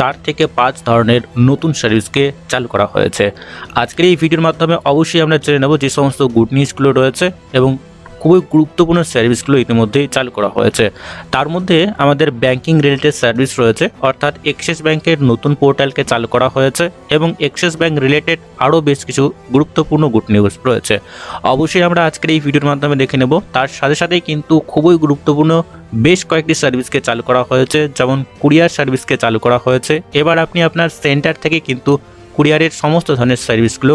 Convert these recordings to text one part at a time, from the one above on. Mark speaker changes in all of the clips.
Speaker 1: চার থেকে পাঁচ ধরনের নতুন সার্ভিসকে চালু করা হয়েছে আজকের এই ভিডিওর মাধ্যমে অবশ্যই আমরা জেনে নেব যে সমস্ত গুড নিউজগুলো রয়েছে এবং খুবই গুরুত্বপূর্ণ সার্ভিসগুলো ইতিমধ্যেই চালু করা হয়েছে তার মধ্যে আমাদের ব্যাংকিং রিলেটেড সার্ভিস রয়েছে অর্থাৎ এক্সিস ব্যাংকের নতুন পোর্টালকে চালু করা হয়েছে এবং এক্সিস ব্যাংক রিলেটেড আরও বেশ কিছু গুরুত্বপূর্ণ গুড নিউজ রয়েছে অবশ্যই আমরা আজকের এই ভিডিওর মাধ্যমে দেখে নেব তার সাথে সাথেই কিন্তু খুবই গুরুত্বপূর্ণ বেশ কয়েকটি সার্ভিসকে চালু করা হয়েছে যেমন কুরিয়ার সার্ভিসকে চালু করা হয়েছে এবার আপনি আপনার সেন্টার থেকে কিন্তু কুরিয়ারের সমস্ত ধরনের সার্ভিসগুলো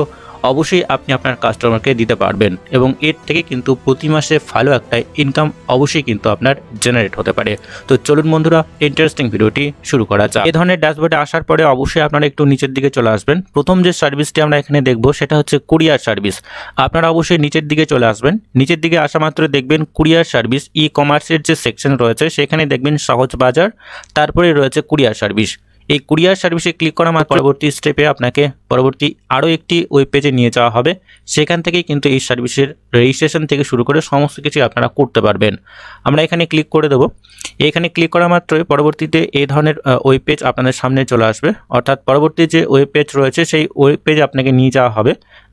Speaker 1: অবশ্যই আপনি আপনার কাস্টমারকে দিতে পারবেন এবং এর থেকে কিন্তু প্রতি মাসে ভালো একটা ইনকাম অবশ্যই কিন্তু আপনার জেনারেট হতে পারে তো চলুন বন্ধুরা ইন্টারেস্টিং ভিডিওটি শুরু করা যায় এ ধরনের ড্যাশবোর্ডে আসার পরে অবশ্যই আপনারা একটু নিচের দিকে চলে আসবেন প্রথম যে সার্ভিসটি আমরা এখানে দেখব সেটা হচ্ছে কুরিয়ার সার্ভিস আপনারা অবশ্যই নিচের দিকে চলে আসবেন নিচের দিকে আসা মাত্র দেখবেন কুরিয়ার সার্ভিস ই কমার্সের যে সেকশন রয়েছে সেখানে দেখবেন সহজ বাজার তারপরে রয়েছে কুরিয়ার সার্ভিস এই কুরিয়ার সার্ভিসে ক্লিক করা আমার আচ্ছা। পরবর্তী স্টেপে আপনাকে পরবর্তী আরও একটি ওয়েব পেজে নিয়ে যাওয়া হবে সেখান থেকেই কিন্তু এই সার্ভিসের রেজিস্ট্রেশন থেকে শুরু করে সমস্ত কিছু আপনারা করতে পারবেন আমরা এখানে ক্লিক করে দেবো এখানে ক্লিক করা মাত্রই পরবর্তীতে এই ধরনের ওয়েব পেজ আপনাদের সামনে চলে আসবে অর্থাৎ পরবর্তী যে ওয়েব পেজ রয়েছে সেই ওয়েব পেজে আপনাকে নিয়ে যাওয়া হবে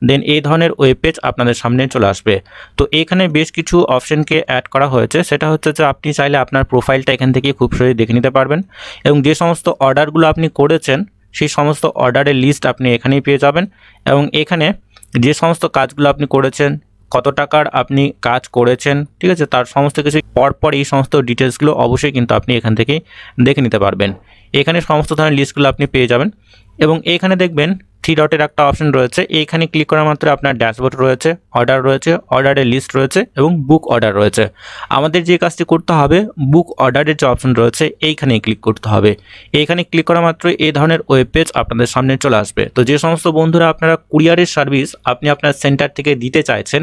Speaker 1: দেন এই ধরনের ওয়েব পেজ আপনাদের সামনে চলে আসবে তো এখানে বেশ কিছু অপশনকে অ্যাড করা হয়েছে সেটা হচ্ছে যে আপনি চাইলে আপনার প্রোফাইলটা এখান থেকে খুব সহজে দেখে নিতে পারবেন এবং যে সমস্ত অর্ডারগুলো আপনি করেছেন সেই সমস্ত অর্ডারের লিস্ট আপনি এখানেই পেয়ে যাবেন এবং এখানে যে সমস্ত কাজগুলো আপনি করেছেন কত টাকার আপনি কাজ করেছেন ঠিক আছে তার সমস্ত কিছু পরপর এই সমস্ত ডিটেলসগুলো অবশ্যই কিন্তু আপনি এখান থেকে দেখে নিতে পারবেন এখানে সমস্ত ধরনের লিস্টগুলো আপনি পেয়ে যাবেন এবং এখানে দেখবেন থ্রি ডটের একটা অপশন রয়েছে এইখানে ক্লিক করা মাত্র আপনার ড্যাশবোর্ড রয়েছে অর্ডার রয়েছে অর্ডারের লিস্ট রয়েছে এবং বুক অর্ডার রয়েছে আমাদের যে কাজটি করতে হবে বুক অর্ডারের যে অপশন রয়েছে এইখানে ক্লিক করতে হবে এইখানে ক্লিক করা মাত্র এই ধরনের ওয়েব পেজ আপনাদের সামনে চলে আসবে তো যে সমস্ত বন্ধুরা আপনারা কুরিয়ারের সার্ভিস আপনি আপনার সেন্টার থেকে দিতে চাইছেন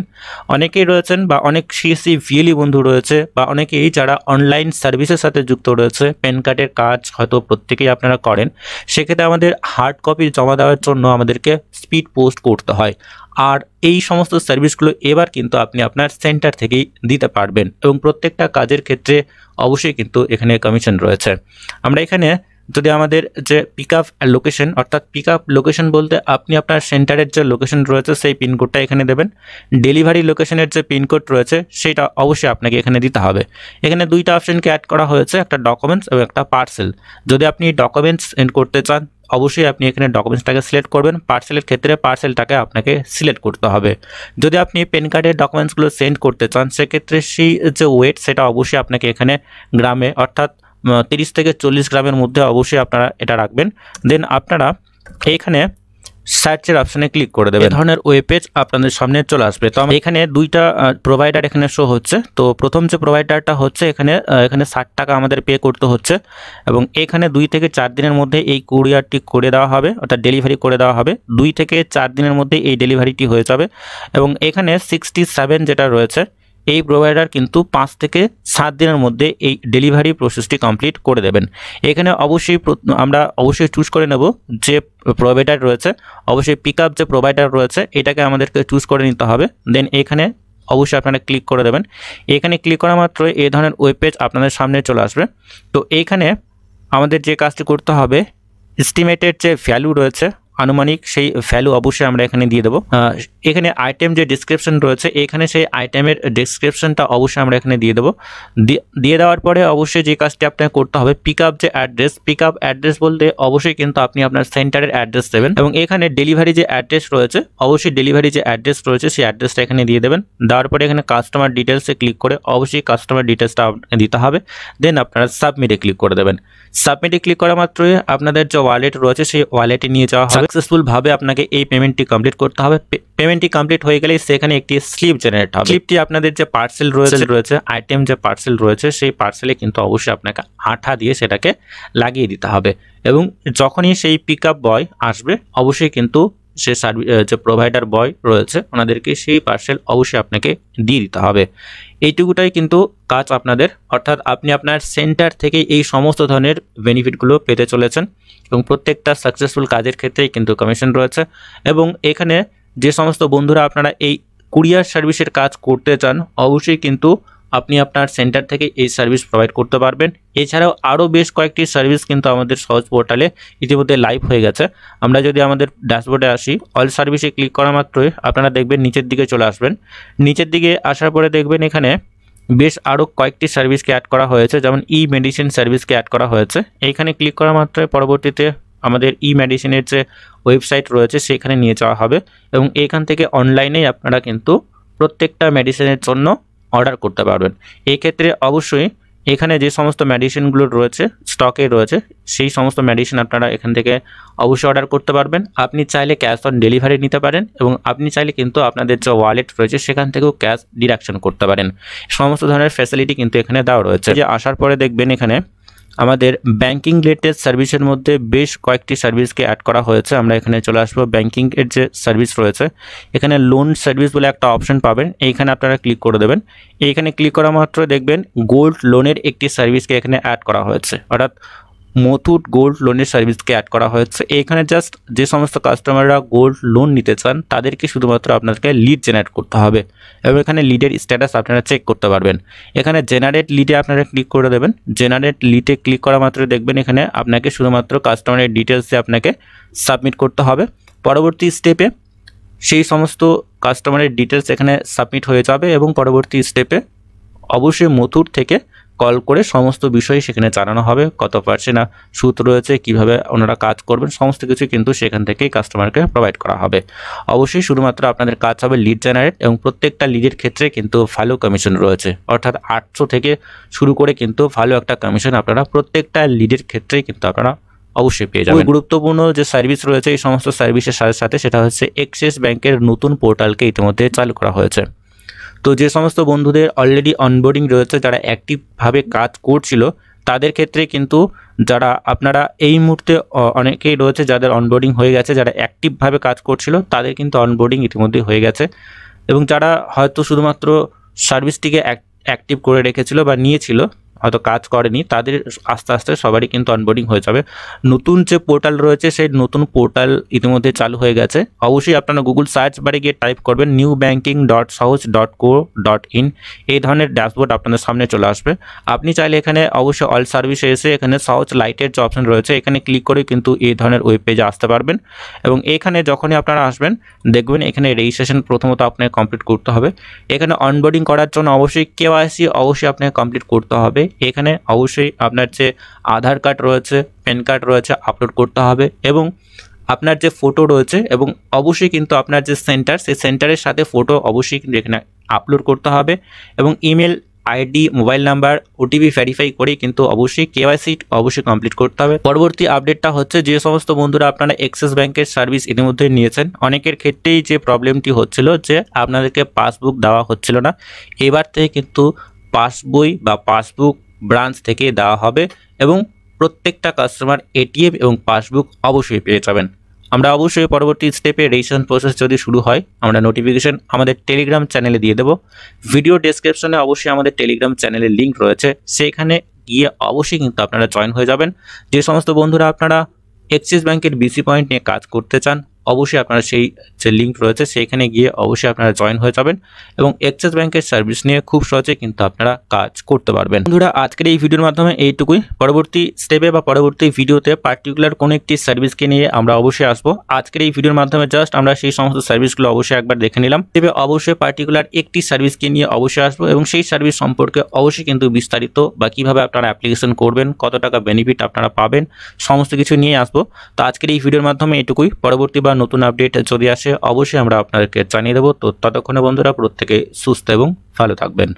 Speaker 1: অনেকেই রয়েছেন বা অনেক সিএসসি ভিএলই e বন্ধু রয়েছে বা অনেকেই যারা অনলাইন সার্ভিসের সাথে যুক্ত রয়েছে প্যান কার্ডের কাজ হয়তো প্রত্যেকেই আপনারা করেন সেক্ষেত্রে আমাদের হার্ড কপি জমা দেওয়ার জন্য আমাদেরকে স্পিড পোস্ট করতে হয় আর এই সমস্ত সার্ভিসগুলো এবার কিন্তু আপনি আপনার সেন্টার থেকেই দিতে পারবেন এবং প্রত্যেকটা কাজের ক্ষেত্রে অবশ্যই কিন্তু এখানে কমিশন রয়েছে আমরা এখানে যদি আমাদের যে পিক আপ লোকেশন অর্থাৎ পিক আপ লোকেশন বলতে আপনি আপনার সেন্টারের যে লোকেশন রয়েছে সেই পিনকোডটা এখানে দেবেন ডেলিভারি লোকেশনের যে পিনকোড রয়েছে সেটা অবশ্যই আপনাকে এখানে দিতে হবে এখানে দুইটা অপশানকে অ্যাড করা হয়েছে একটা ডকুমেন্টস এবং একটা পার্সেল যদি আপনি ডকুমেন্টস করতে চান অবশ্যই আপনি এখানে ডকুমেন্টসটাকে সিলেক্ট করবেন পার্সেলের ক্ষেত্রে পার্সেলটাকে আপনাকে সিলেক্ট করতে হবে যদি আপনি প্যান কার্ডের ডকুমেন্টসগুলো সেন্ড করতে চান সেক্ষেত্রে সেই যে ওয়েট সেটা অবশ্যই আপনাকে এখানে গ্রামে অর্থাৎ তিরিশ থেকে চল্লিশ গ্রামের মধ্যে অবশ্যই আপনারা এটা রাখবেন দেন আপনারা এইখানে সার্চের অপশানে ক্লিক করে দেবে ধরনের ওয়েব পেজ আপনাদের সামনে চলে আসবে তো এখানে দুইটা প্রোভাইডার এখানে শো হচ্ছে তো প্রথম যে প্রোভাইডারটা হচ্ছে এখানে এখানে ষাট টাকা আমাদের পে করতে হচ্ছে এবং এখানে দুই থেকে চার দিনের মধ্যে এই কুরিয়ারটি করে দেওয়া হবে অর্থাৎ ডেলিভারি করে দেওয়া হবে দুই থেকে চার দিনের মধ্যে এই ডেলিভারিটি হয়ে যাবে এবং এখানে সিক্সটি সেভেন যেটা রয়েছে এই প্রোভাইডার কিন্তু পাঁচ থেকে সাত দিনের মধ্যে এই ডেলিভারি প্রসেসটি কমপ্লিট করে দেবেন এখানে অবশ্যই আমরা অবশ্যই চুজ করে নেব যে প্রোভাইডার রয়েছে অবশ্যই পিক যে প্রোভাইডার রয়েছে এটাকে আমাদেরকে চুজ করে নিতে হবে দেন এখানে অবশ্যই আপনারা ক্লিক করে দেবেন এখানে ক্লিক করা মাত্র এই ধরনের ওয়েব পেজ আপনাদের সামনে চলে আসবে তো এইখানে আমাদের যে কাজটি করতে হবে এস্টিমেটেড যে ভ্যালু রয়েছে আনুমানিক সেই ভ্যালু অবশ্যই আমরা এখানে দিয়ে দেবো এখানে আইটেম যে ডিসক্রিপশন রয়েছে এখানে সেই আইটেমের ডিসক্রিপশনটা অবশ্যই আমরা এখানে দিয়ে দেবো দিয়ে দেওয়ার পরে অবশ্যই যে কাজটি আপনাকে করতে হবে পিক আপ যে অ্যাড্রেস পিক আপ অ্যাড্রেস বলতে অবশ্যই কিন্তু আপনি আপনার সেন্টারের অ্যাড্রেস দেবেন এবং এখানে ডেলিভারি যে অ্যাড্রেস রয়েছে অবশ্যই ডেলিভারি যে অ্যাড্রেস রয়েছে সেই অ্যাড্রেসটা এখানে দিয়ে দেবেন দেওয়ার পরে এখানে কাস্টমার ডিটেলসে ক্লিক করে অবশ্যই কাস্টমার ডিটেলসটা আপনাকে দিতে হবে দেন আপনারা সাবমিটে ক্লিক করে দেবেন সাবমিটে ক্লিক করা মাত্রই আপনাদের যে ওয়ালেট রয়েছে সেই ওয়ালেটে নিয়ে যাওয়া হবে সাকসেসফুলভাবে আপনাকে এই পেমেন্টটি কমপ্লিট করতে হবে পেমেন্টটি কমপ্লিট হয়ে গেলে সেখানে একটি স্লিপ জেনারেট হবে স্লিপটি আপনাদের যে পার্সেল রয়েছে রয়েছে আইটেম যে পার্সেল রয়েছে সেই পার্সেলে কিন্তু অবশ্যই আপনাকে আঠা দিয়ে সেটাকে লাগিয়ে দিতে হবে এবং যখনই সেই পিক বয় আসবে অবশ্যই কিন্তু যে সার্ভিস যে প্রোভাইডার বয় রয়েছে ওনাদেরকে সেই পার্সেল অবশ্যই আপনাকে দিয়ে দিতে হবে এইটুকুটাই কিন্তু কাজ আপনাদের অর্থাৎ আপনি আপনার সেন্টার থেকে এই সমস্ত ধরনের বেনিফিটগুলো পেতে চলেছেন এবং প্রত্যেকটা সাকসেসফুল কাজের ক্ষেত্রেই কিন্তু কমিশন রয়েছে এবং এখানে যে সমস্ত বন্ধুরা আপনারা এই কুরিয়ার সার্ভিসের কাজ করতে চান অবশ্যই কিন্তু আপনি আপনার সেন্টার থেকে এই সার্ভিস প্রোভাইড করতে পারবেন এছাড়াও আরও বেশ কয়েকটি সার্ভিস কিন্তু আমাদের সহজ পোর্টালে ইতিমধ্যে লাইভ হয়ে গেছে আমরা যদি আমাদের ড্যাশবোর্ডে আসি অল সার্ভিসে ক্লিক করা মাত্রই আপনারা দেখবেন নিচের দিকে চলে আসবেন নিচের দিকে আসার পরে দেখবেন এখানে বেশ আরও কয়েকটি সার্ভিসকে অ্যাড করা হয়েছে যেমন ই মেডিসিন সার্ভিসকে অ্যাড করা হয়েছে এইখানে ক্লিক করা মাত্রই পরবর্তীতে আমাদের ই মেডিসিনের যে ওয়েবসাইট রয়েছে সেখানে নিয়ে যাওয়া হবে এবং এখান থেকে অনলাইনেই আপনারা কিন্তু প্রত্যেকটা মেডিসিনের জন্য অর্ডার করতে পারবেন এক্ষেত্রে অবশ্যই এখানে যে সমস্ত মেডিসিনগুলো রয়েছে স্টকে রয়েছে সেই সমস্ত মেডিসিন আপনারা এখান থেকে অবশ্যই অর্ডার করতে পারবেন আপনি চাইলে ক্যাশ অন ডেলিভারি নিতে পারেন এবং আপনি চাইলে কিন্তু আপনাদের যে ওয়ালেট রয়েছে সেখান থেকেও ক্যাশ ডিডাকশন করতে পারেন সমস্ত ধরনের ফ্যাসিলিটি কিন্তু এখানে দেওয়া রয়েছে যে আসার পরে দেখবেন এখানে আমাদের ব্যাংকিং রিলেটেড সার্ভিসের মধ্যে বেশ কয়েকটি সার্ভিসকে অ্যাড করা হয়েছে আমরা এখানে চলে আসবো ব্যাংকিং এর যে সার্ভিস রয়েছে এখানে লোন সার্ভিস বলে একটা অপশন পাবেন এইখানে আপনারা ক্লিক করে দেবেন এইখানে ক্লিক করা মাত্র দেখবেন গোল্ড লোনের একটি সার্ভিসকে এখানে অ্যাড করা হয়েছে অর্থাৎ মথুট গোল্ড লোনের সার্ভিসকে অ্যাড করা হয়েছে এখানে জাস্ট যে সমস্ত কাস্টমাররা গোল্ড লোন নিতে চান তাদেরকে শুধুমাত্র আপনাদেরকে লিড জেনারেট করতে হবে এবং এখানে লিডের স্ট্যাটাস আপনারা চেক করতে পারবেন এখানে জেনারেট লিডে আপনারা ক্লিক করে দেবেন জেনারেট লিডে ক্লিক করা মাত্র দেখবেন এখানে আপনাকে শুধুমাত্র কাস্টমারের ডিটেলসে আপনাকে সাবমিট করতে হবে পরবর্তী স্টেপে সেই সমস্ত কাস্টমারের ডিটেলস এখানে সাবমিট হয়ে যাবে এবং পরবর্তী স্টেপে অবশ্যই মথুর থেকে কল করে সমস্ত বিষয় সেখানে জানানো হবে কত পার্সেন্ট সুদ রয়েছে কিভাবে ওনারা কাজ করবেন সমস্ত কিছু কিন্তু সেখান থেকেই কাস্টমারকে প্রোভাইড করা হবে অবশ্যই শুধুমাত্র আপনাদের কাজ হবে লিড জেনারেট এবং প্রত্যেকটা লিডের ক্ষেত্রে কিন্তু ভালো কমিশন রয়েছে অর্থাৎ আটশো থেকে শুরু করে কিন্তু ভালো একটা কমিশন আপনারা প্রত্যেকটা লিডের ক্ষেত্রেই কিন্তু আপনারা অবশ্যই পেয়ে যাবেন গুরুত্বপূর্ণ যে সার্ভিস রয়েছে এই সমস্ত সার্ভিসের সাথে সাথে সেটা হচ্ছে এক্সিস ব্যাংকের নতুন পোর্টালকে ইতিমধ্যে চালু করা হয়েছে তো যে সমস্ত বন্ধুদের অলরেডি অনবোর্ডিং রয়েছে যারা অ্যাক্টিভভাবে কাজ করছিল তাদের ক্ষেত্রে কিন্তু যারা আপনারা এই মুহূর্তে অনেকেই রয়েছে যাদের অনবোর্ডিং হয়ে গেছে যারা অ্যাক্টিভভাবে কাজ করছিল তাদের কিন্তু অনবোর্ডিং ইতিমধ্যে হয়ে গেছে এবং যারা হয়তো শুধুমাত্র সার্ভিসটিকে অ্যাক্টিভ করে রেখেছিল বা নিয়েছিল হয়তো কাজ করেনি তাদের আস্তে আস্তে সবারই কিন্তু অনবোর্ডিং হয়ে যাবে নতুন যে পোর্টাল রয়েছে সেই নতুন পোর্টাল ইতিমধ্যে চালু হয়ে গেছে অবশ্যই আপনারা গুগল সার্চ বারে গিয়ে টাইপ করবেন new banking dot Sahaj dot co dot in এই ধরনের ড্যাশবোর্ড আপনাদের সামনে চলে আসবে আপনি চাইলে এখানে অবশ্যই অল সার্ভিসে এসে এখানে সহজ লাইটের যে অপশন রয়েছে এখানে ক্লিক করে কিন্তু এই ধরনের ওয়েব পেজে আসতে পারবেন এবং এখানে যখনই আপনারা আসবেন দেখবেন এখানে রেজিস্ট্রেশন প্রথমত আপনাকে কমপ্লিট করতে হবে এখানে অনবোর্ডিং করার জন্য অবশ্যই কেওয়াইসি অবশ্যই আপনাকে কমপ্লিট করতে হবে এখানে অবশ্যই আপনার যে আধার কার্ড রয়েছে প্যান কার্ড রয়েছে আপলোড করতে হবে এবং আপনার যে ফটো রয়েছে এবং অবশ্যই কিন্তু আপনার যে সেন্টার সেই সেন্টারের সাথে ফটো অবশ্যই এখানে আপলোড করতে হবে এবং email ID mobile number OTP verify করে কিন্তু অবশ্যই কেওয়াইসি অবশ্যই কমপ্লিট করতে হবে পরবর্তী আপডেটটা হচ্ছে যে সমস্ত বন্ধুরা আপনারা অ্যাক্সিস ব্যাংকের সার্ভিস ইতিমধ্যে নিয়েছেন অনেকের ক্ষেত্রেই যে প্রবলেমটি হচ্ছিল যে আপনাদেরকে পাসবুক দেওয়া হচ্ছিল না এবার থেকে কিন্তু পাসবই বা পাসবুক ব্রাঞ্চ থেকে দেওয়া হবে এবং প্রত্যেকটা কাস্টমার এটিএম এবং পাসবুক অবশ্যই পেয়ে যাবেন আমরা অবশ্যই পরবর্তী স্টেপে রেজিস্ট্রেশন প্রসেস যদি শুরু হয় আমরা নোটিফিকেশন আমাদের টেলিগ্রাম চ্যানেলে দিয়ে দেবো ভিডিও ডেসক্রিপশনে অবশ্যই আমাদের টেলিগ্রাম চ্যানেলের লিঙ্ক রয়েছে সেখানে গিয়ে অবশ্যই কিন্তু আপনারা জয়েন হয়ে যাবেন যে সমস্ত বন্ধুরা আপনারা অ্যাক্সিস ব্যাংকের বিসি পয়েন্ট নিয়ে কাজ করতে চান অবশ্যই আপনারা সেই যে লিঙ্ক রয়েছে সেইখানে গিয়ে অবশ্যই আপনারা জয়েন হয়ে যাবেন এবং এক্সেস ব্যাংকের সার্ভিস নিয়ে খুব সহজে কিন্তু আপনারা কাজ করতে পারবেন বন্ধুরা আজকের এই ভিডিওর মাধ্যমে এইটুকুই পরবর্তী স্টেপে বা পরবর্তী ভিডিওতে পার্টিকুলার কোনো একটি সার্ভিসকে নিয়ে আমরা অবশ্যই আসবো আজকের এই ভিডিওর মাধ্যমে জাস্ট আমরা সেই সমস্ত সার্ভিসগুলো অবশ্যই একবার দেখে নিলাম তবে অবশ্যই পার্টিকুলার একটি সার্ভিসকে নিয়ে অবশ্যই আসবো এবং সেই সার্ভিস সম্পর্কে অবশ্যই কিন্তু বিস্তারিত বা কীভাবে আপনারা অ্যাপ্লিকেশন করবেন কত টাকা বেনিফিট আপনারা পাবেন সমস্ত কিছু নিয়ে আসবো তো আজকের এই ভিডিওর মাধ্যমে এইটুকুই পরবর্তী বা নতুন আপডেট যদি আসে অবশ্যই আমরা আপনাদেরকে জানিয়ে দেবো তো ততক্ষণে বন্ধুরা প্রত্যেকে সুস্থ এবং ভালো থাকবেন